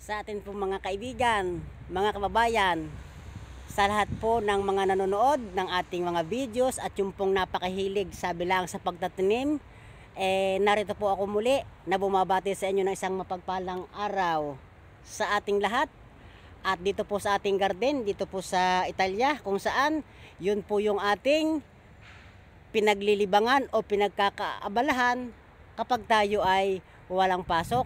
sa atin po mga kaibigan, mga kababayan, sa lahat po ng mga nanonood ng ating mga videos at yung pong napakahilig sa bilang sa pagtatanim, eh, narito po ako muli na bumabati sa inyo ng isang mapagpalang araw sa ating lahat at dito po sa ating garden, dito po sa Italia kung saan yun po yung ating pinaglilibangan o pinagkakaabalahan kapag tayo ay walang pasok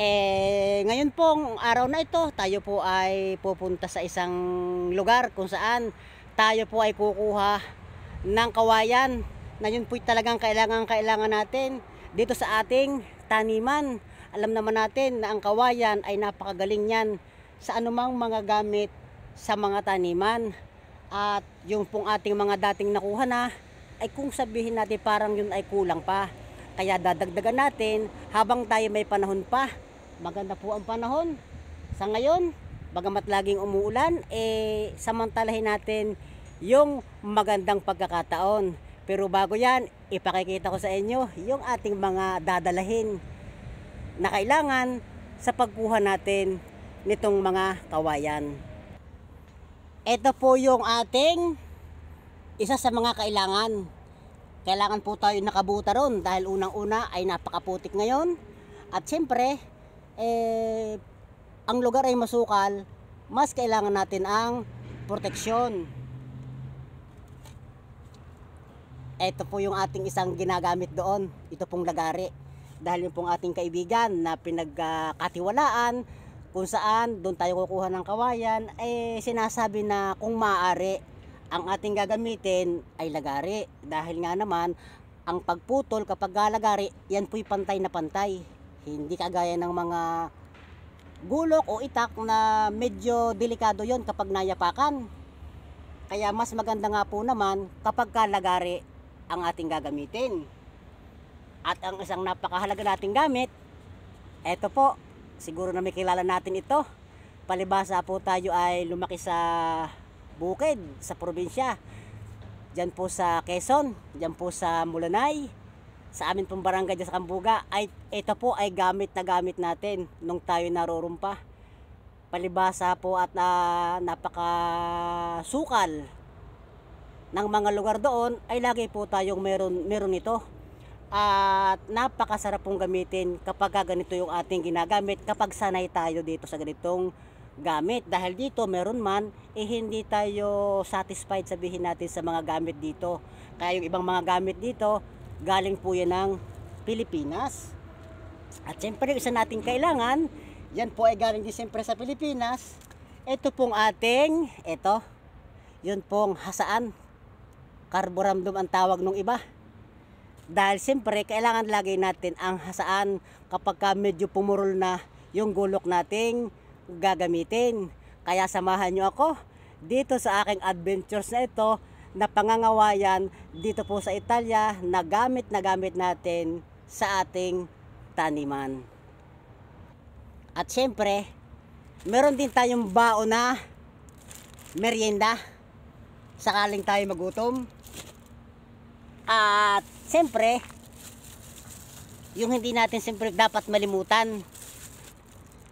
eh, ngayon pong araw na ito, tayo po ay pupunta sa isang lugar kung saan tayo po ay kukuha ng kawayan na yun po talagang kailangan-kailangan natin dito sa ating taniman. Alam naman natin na ang kawayan ay napakagaling yan sa anumang mga gamit sa mga taniman. At yung pong ating mga dating nakuha na, ay kung sabihin natin parang yun ay kulang pa. Kaya dadagdagan natin habang tayo may panahon pa maganda po ang panahon. Sa ngayon, bagamat laging umuulan, eh samantalahin natin yung magandang pagkakataon. Pero bago yan, ipakikita ko sa inyo yung ating mga dadalahin na kailangan sa pagkuha natin nitong mga kawayan. Ito po yung ating isa sa mga kailangan. Kailangan po tayo nakabuta ron dahil unang-una ay napakaputik ngayon. At siyempre, eh, ang lugar ay masukal, mas kailangan natin ang proteksyon. Ito po yung ating isang ginagamit doon. Ito pong lagari. Dahil yung pong ating kaibigan na pinagkatiwalaan kung saan doon tayo kukuha ng kawayan, eh sinasabi na kung maaari ang ating gagamitin ay lagari. Dahil nga naman, ang pagputol kapag lagari, yan po'y pantay na pantay. Hindi kagaya ng mga gulok o itak na medyo delikado yon kapag nayapakan. Kaya mas maganda nga po naman kapag kalagari ang ating gagamitin. At ang isang napakahalaga nating gamit, eto po, siguro na may kilala natin ito. Palibasa po tayo ay lumaki sa bukid, sa probinsya. Diyan po sa Quezon, diyan po sa Mulanay, sa amin pong barangay sa Kambuga ay ito po ay gamit na gamit natin nung tayo narurumpa palibasa po at uh, ah, napaka sukal ng mga lugar doon ay lagi po tayong meron, meron ito at napakasarap pong gamitin kapag ganito yung ating ginagamit kapag sanay tayo dito sa ganitong gamit dahil dito meron man eh hindi tayo satisfied sabihin natin sa mga gamit dito kaya yung ibang mga gamit dito Galing po yan ng Pilipinas. At siyempre, isa nating kailangan, yan po ay galing din siyempre sa Pilipinas. Ito pong ating, ito, yun pong hasaan. Carborandum ang tawag nung iba. Dahil siyempre, kailangan lagay natin ang hasaan kapag ka medyo pumurol na yung gulok nating gagamitin. Kaya samahan nyo ako dito sa aking adventures na ito na pangangawayan dito po sa Italia na gamit na gamit natin sa ating taniman. At siyempre, meron din tayong baon na merienda sakaling tayo magutom. At siyempre, yung hindi natin siyempre dapat malimutan,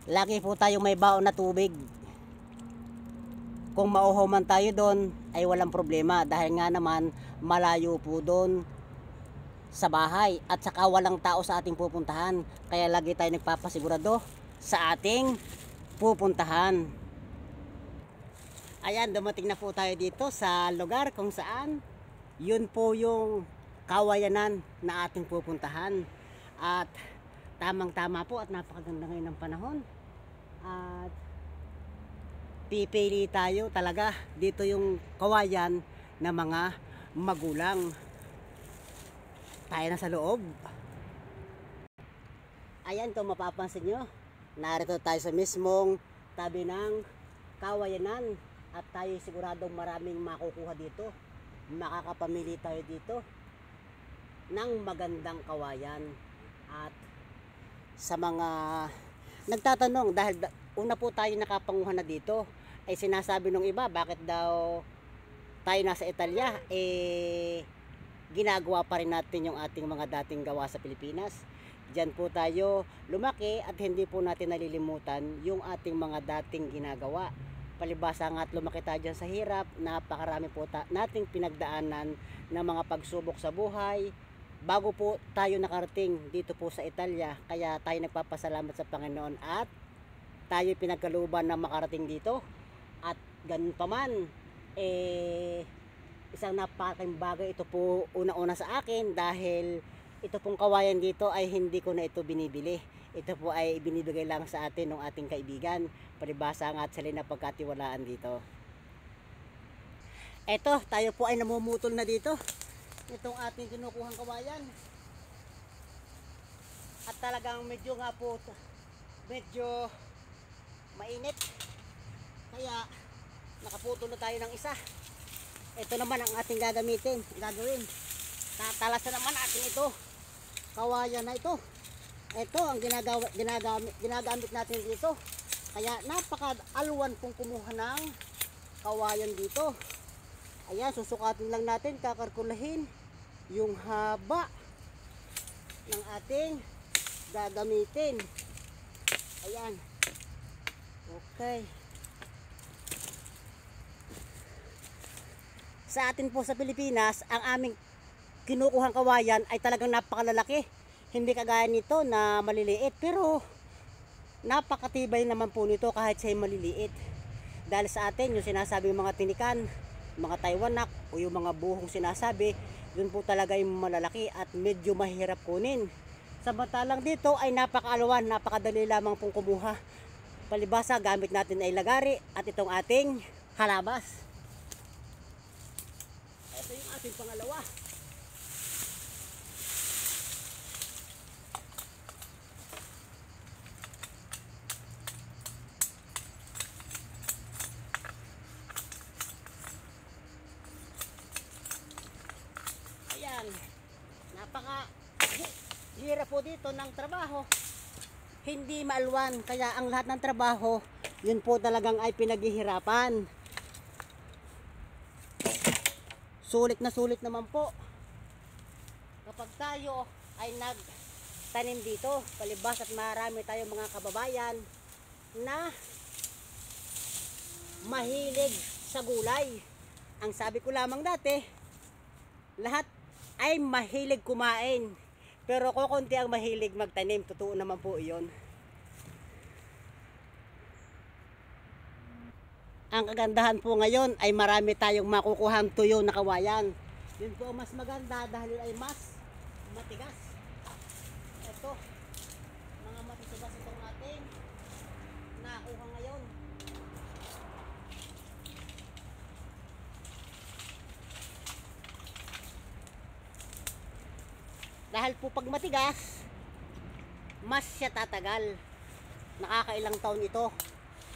lagi po tayong may baon na tubig. Kung mauho man tayo doon, ay walang problema dahil nga naman malayo po doon sa bahay at saka walang tao sa ating pupuntahan kaya lagi tayo nagpapasigurado sa ating pupuntahan ayan dumating na po tayo dito sa lugar kung saan yun po yung kawayanan na ating pupuntahan at tamang tama po at napakaganda ngayon ng panahon at pipili tayo talaga dito yung kawayan ng mga magulang tayo na sa loob ayan kung mapapansin nyo narito tayo sa mismong tabi ng kawayanan at tayo siguradong maraming makukuha dito makakapamili tayo dito ng magandang kawayan at sa mga nagtatanong dahil una po tayo nakapanguha na dito ay sinasabi nung iba bakit daw tayo nasa Italia eh ginagawa pa rin natin yung ating mga dating gawa sa Pilipinas dyan po tayo lumaki at hindi po natin nalilimutan yung ating mga dating ginagawa palibasa nga at lumaki tayo dyan sa hirap napakarami po nating pinagdaanan ng mga pagsubok sa buhay bago po tayo nakarating dito po sa Italia kaya tayo nagpapasalamat sa Panginoon at tayo pinagkaluban na makarating dito at ganun pa man, eh, isang napakaking bagay ito po una-una sa akin dahil ito pong kawayan dito ay hindi ko na ito binibili. Ito po ay binibigay lang sa atin ng ating kaibigan. Palibasa nga at sila na pagkatiwalaan dito. Ito, tayo po ay namumutol na dito. Itong ating kinukuhang kawayan. At talagang medyo nga po, medyo mainit. Kaya, nakapoto na tayo ng isa. Ito naman ang ating gagamitin, gagawin. Tatalasan naman natin ito. Kawayan na ito. Ito ang ginagawa, ginagamit, ginagamit natin dito. Kaya napaka-aluwan pong kumuha ng kawayan dito. Ayan, susukatin lang natin, kakarkulahin yung haba ng ating gagamitin. Ayan. Okay. sa atin po sa Pilipinas, ang aming kinukuhang kawayan ay talagang napakalalaki. Hindi kagaya nito na maliliit. Pero napakatibay naman po nito kahit siya maliliit. Dahil sa atin, yung sinasabi yung mga tinikan, mga Taiwanak o yung mga buhong sinasabi, yun po talaga yung malalaki at medyo mahirap kunin. Samantalang dito ay napakaalawan, napakadali lamang pong kumuha. Palibasa, gamit natin ay lagari at itong ating halabas ating pangalawa. Ayan. Napaka hirap po dito ng trabaho. Hindi maalwan. Kaya ang lahat ng trabaho, yun po talagang ay pinaghihirapan. sulit na sulit naman po kapag tayo ay nagtanim dito palibas at marami tayong mga kababayan na mahilig sa gulay ang sabi ko lamang dati lahat ay mahilig kumain pero kokonti ang mahilig magtanim totoo naman po iyon Ang kagandahan po ngayon ay marami tayong makukuhang tuyo na kawayan. Yun po mas maganda dahil ay mas matigas. Ito, mga matitigas itong ating nakuha ngayon. Dahil po pag matigas, mas siya tatagal. Nakakailang taon ito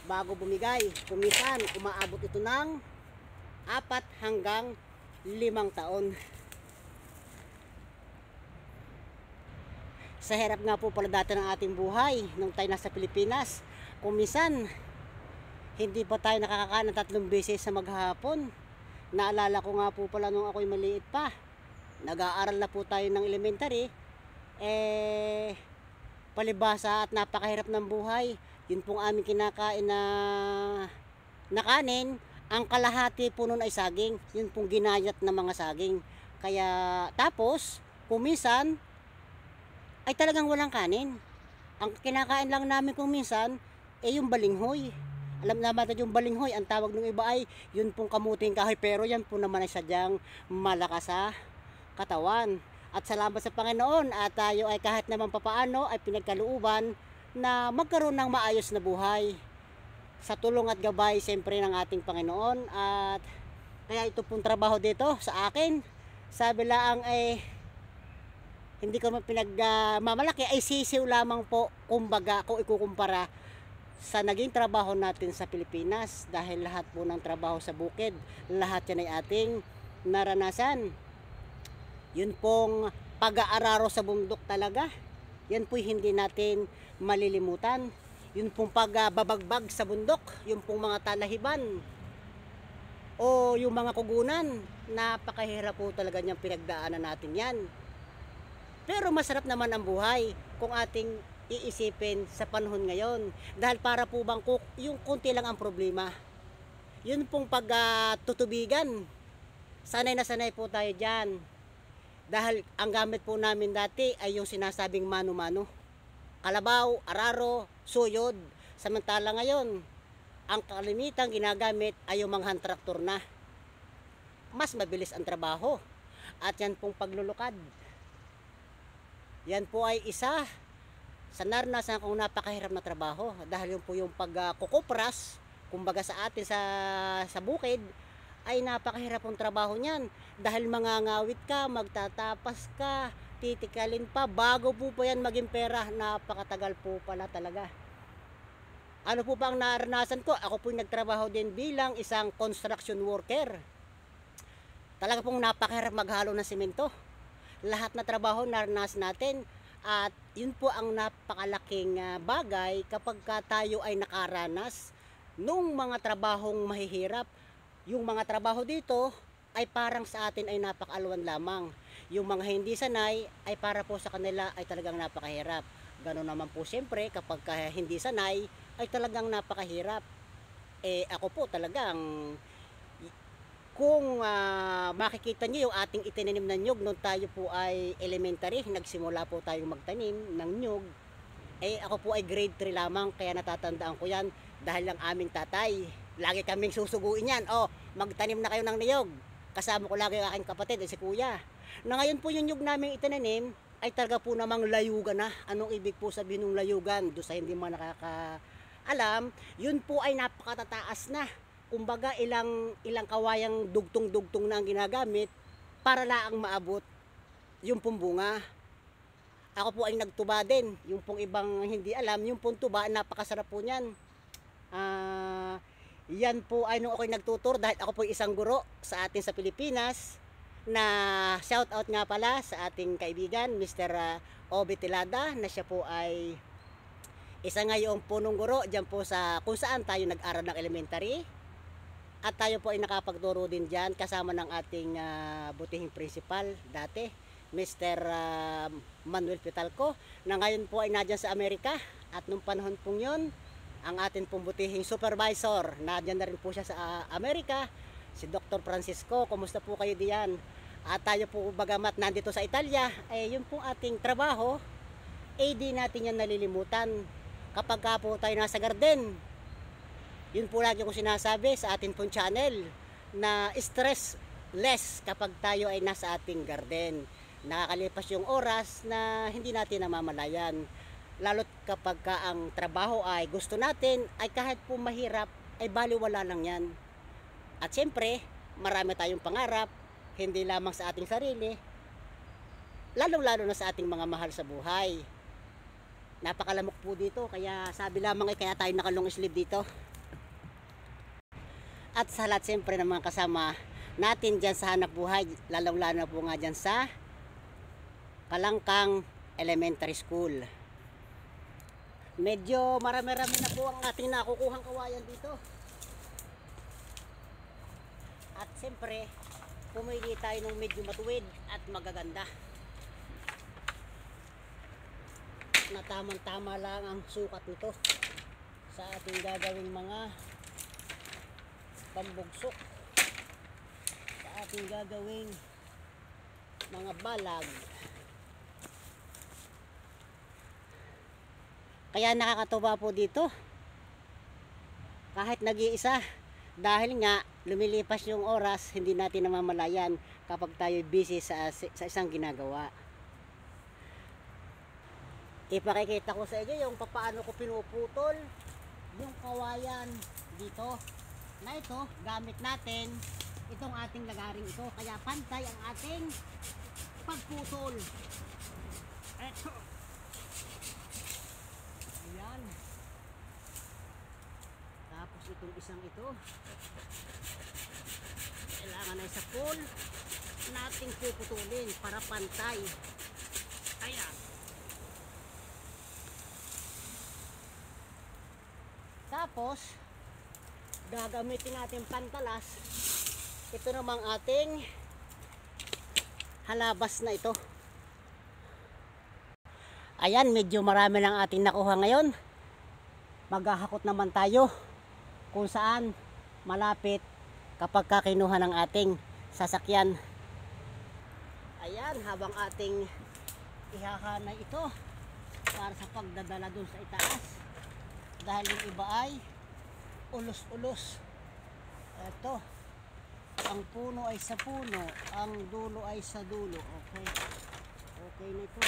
bago bumigay. Kumisan, umaabot ito ng apat hanggang limang taon. Sa hirap nga po pala dati ng ating buhay nung tayo nasa Pilipinas, kumisan, hindi pa tayo nakakakaan ng tatlong beses sa maghapon. Naalala ko nga po pala nung ako'y maliit pa. Nag-aaral na po tayo ng elementary. Eh, palibasa at napakahirap ng buhay yun pong aming kinakain na na kanin, ang kalahati po nun ay saging. Yun pong ginayat na mga saging. Kaya tapos, kumisan, ay talagang walang kanin. Ang kinakain lang namin kumisan, eh yung balinghoy. Alam naman natin yung balinghoy, ang tawag ng iba ay yun pong kamuting kahoy. Pero yan po naman ay sadyang malakas sa katawan. At salamat sa Panginoon at tayo ay kahit naman papaano ay pinagkaluuban na magkaroon ng maayos na buhay sa tulong at gabay siyempre ng ating Panginoon at kaya ito pong trabaho dito sa akin sabi lang ay eh, hindi ko pinagmamalaki ah, uh, ay sisiw lamang po kumbaga kung ikukumpara sa naging trabaho natin sa Pilipinas dahil lahat po ng trabaho sa bukid lahat yan ay ating naranasan yun pong pag-aararo sa bundok talaga yan po hindi natin malilimutan. Yun pong pagbabagbag sa bundok, yun pong mga talahiban, o yung mga kugunan, napakahirap po talaga niyang pinagdaanan natin yan. Pero masarap naman ang buhay kung ating iisipin sa panahon ngayon. Dahil para po bang kuk, yung konti lang ang problema. Yun pong pagtutubigan. sanay na sanay po tayo dyan. Dahil ang gamit po namin dati ay yung sinasabing mano-mano kalabaw, araro, suyod. Samantala ngayon, ang kalimitang ginagamit ay yung manghang traktor na. Mas mabilis ang trabaho. At yan pong paglulukad. Yan po ay isa sa naranasan kong napakahirap na trabaho dahil yung po yung pagkukupras uh, kumbaga sa atin sa, sa bukid ay napakahirap ang trabaho niyan dahil mangangawit ka, magtatapas ka titikalin pa bago po pa yan maging pera napakatagal po pala talaga ano po pa ang naranasan ko ako po nagtrabaho din bilang isang construction worker talaga pong napakahirap maghalo ng simento lahat na trabaho naranas natin at yun po ang napakalaking ah, bagay kapag ka tayo ay nakaranas nung mga trabahong mahihirap yung mga trabaho dito ay parang sa atin ay napakaalwan lamang yung mga hindi sanay ay para po sa kanila ay talagang napakahirap. Ganun naman po siyempre kapag hindi sanay ay talagang napakahirap. Eh ako po talagang kung uh, makikita niyo yung ating itinanim na nyug nung tayo po ay elementary, nagsimula po tayong magtanim ng nyug. Eh ako po ay grade 3 lamang kaya natatandaan ko yan dahil lang aming tatay. Lagi kaming susuguin yan. O, oh, magtanim na kayo ng niyog. Kasama ko lagi ang aking kapatid, eh, si kuya. Na ngayon po yung nyug namin itinanim ay talaga po namang layugan na. Anong ibig po sabihin ng layugan? Doon sa hindi man nakakaalam, yun po ay napakatataas na. Kumbaga ilang, ilang kawayang dugtong-dugtong na ang ginagamit para laang maabot yung pumbunga. Ako po ay nagtuba din. Yung pong ibang hindi alam, yung pong tuba, napakasarap po niyan. Ah... Uh, yan po ay nung ako'y nagtutur dahil ako po isang guro sa atin sa Pilipinas na shout out nga pala sa ating kaibigan Mr. Uh, Obi Tilada na siya po ay isa ngayong punong guro dyan po sa kung saan tayo nag-aral ng elementary at tayo po ay nakapagturo din dyan kasama ng ating uh, butihing principal dati Mr. Uh, Manuel Pitalco na ngayon po ay nadyan sa Amerika at nung panahon pong yun ang ating pong butihing supervisor nadyan na rin po siya sa uh, Amerika si Dr. Francisco. Kumusta po kayo diyan? At tayo po bagamat nandito sa Italia, eh, yun po ating trabaho, eh di natin yan nalilimutan. Kapag ka po tayo nasa garden, yun po lagi ko sinasabi sa ating pong channel na stress less kapag tayo ay nasa ating garden. Nakakalipas yung oras na hindi natin namamalayan. Lalo't kapag ka ang trabaho ay gusto natin, ay kahit po mahirap, ay baliwala lang yan at siyempre, marami tayong pangarap, hindi lamang sa ating sarili, lalong-lalo na sa ating mga mahal sa buhay. Napakalamok po dito, kaya sabi lamang ay kaya tayo nakalong sleeve dito. At sa lahat siyempre ng mga kasama natin dyan sa hanap buhay, lalong-lalo na po nga dyan sa Kalangkang Elementary School. Medyo marami-rami na po ang ating nakukuhang kawayan dito. At siyempre, pumili tayo ng medyo matuwid at magaganda. na tama lang ang sukat nito sa ating gagawing mga pambugsok sa ating gagawing mga balag kaya nakakatuwa po dito kahit nag-iisa dahil nga, lumilipas yung oras, hindi natin namamalayan kapag tayo busy sa, sa isang ginagawa. Ipakikita ko sa inyo yung paano ko pinuputol yung kawayan dito na ito gamit natin itong ating lagaring ito kaya pantay ang ating pagputol eto itong isang ito kailangan ay sa pool nating puputulin para pantay ayan tapos gagamitin natin pantalas ito namang ating halabas na ito ayan medyo marami ng ating nakuha ngayon maghahakot naman tayo kung saan malapit kapag kakinuha ng ating sasakyan. Ayan, habang ating ihahanay ito para sa pagdadala dun sa itaas dahil yung iba ay ulos-ulos. Ito, ang puno ay sa puno, ang dulo ay sa dulo. Okay, okay na ito.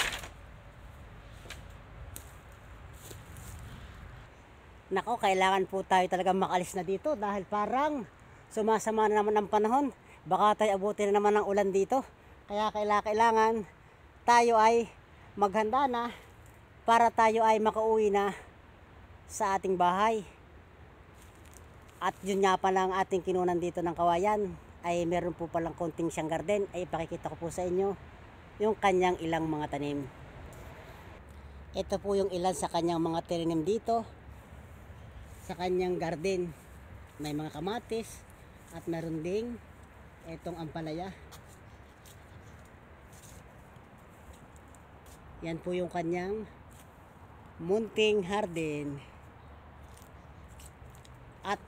nako kailangan po tayo talaga makalis na dito dahil parang sumasama na naman ang panahon baka tayo abutin na naman ng ulan dito kaya kailangan, tayo ay maghanda na para tayo ay makauwi na sa ating bahay at yun nga pala ang ating kinunan dito ng kawayan ay meron po palang konting siyang garden ay pakikita ko po sa inyo yung kanyang ilang mga tanim ito po yung ilan sa kanyang mga tanim dito sa kanyang garden. May mga kamatis at meron ding etong ampalaya. Yan po yung kanyang munting garden At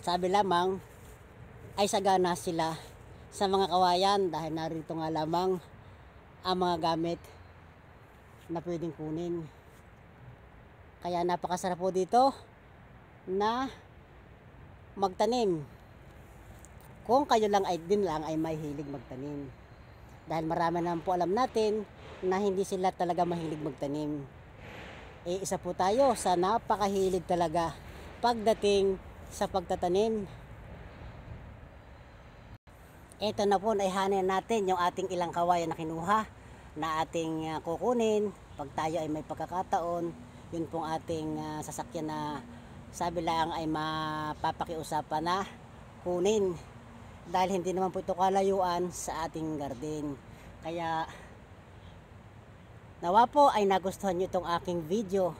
sabi lamang ay sagana sila sa mga kawayan dahil narito nga lamang ang mga gamit na pwedeng kunin. Kaya napakasarap po dito na magtanim. Kung kayo lang ay din lang ay may hilig magtanim. Dahil marami naman po alam natin na hindi sila talaga mahilig magtanim. E isa po tayo sa napakahilig talaga pagdating sa pagtatanim. Ito na po, naihanin natin yung ating ilang kawayan na kinuha na ating ah, kukunin pag tayo ay may pagkakataon yun pong ating uh, sasakyan na sabi lang ay mapapakiusapan na kunin dahil hindi naman po ito kalayuan sa ating garden kaya nawa po ay nagustuhan nyo itong aking video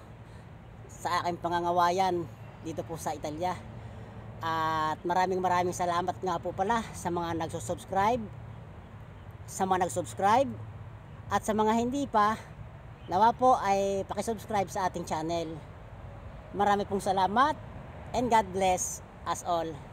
sa aking pangangawayan dito po sa Italia at maraming maraming salamat nga po pala sa mga nagsusubscribe sa mga nagsubscribe at sa mga hindi pa nawa po ay pakisubscribe sa ating channel Marami pong salamat and God bless us all.